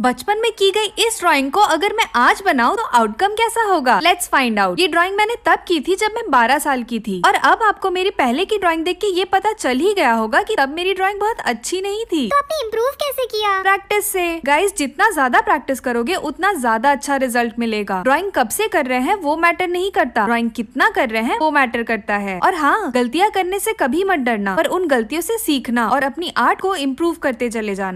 बचपन में की गई इस ड्राइंग को अगर मैं आज बनाऊं तो आउटकम कैसा होगा लेट्स फाइंड आउट ये ड्राइंग मैंने तब की थी जब मैं 12 साल की थी और अब आपको मेरी पहले की ड्राइंग देख के ये पता चल ही गया होगा कि तब मेरी ड्राइंग बहुत अच्छी नहीं थी तो आपने इम्प्रूव कैसे किया प्रैक्टिस से गाइस जितना ज्यादा प्रैक्टिस करोगे उतना ज्यादा अच्छा रिजल्ट मिलेगा ड्रॉइंग कब से कर रहे हैं वो मैटर नहीं करता ड्रॉइंग कितना कर रहे हैं वो मैटर करता है और हाँ गलतियाँ करने ऐसी कभी मत डरना पर उन गलतियों ऐसी सीखना और अपनी आर्ट को इम्प्रूव करते चले जाना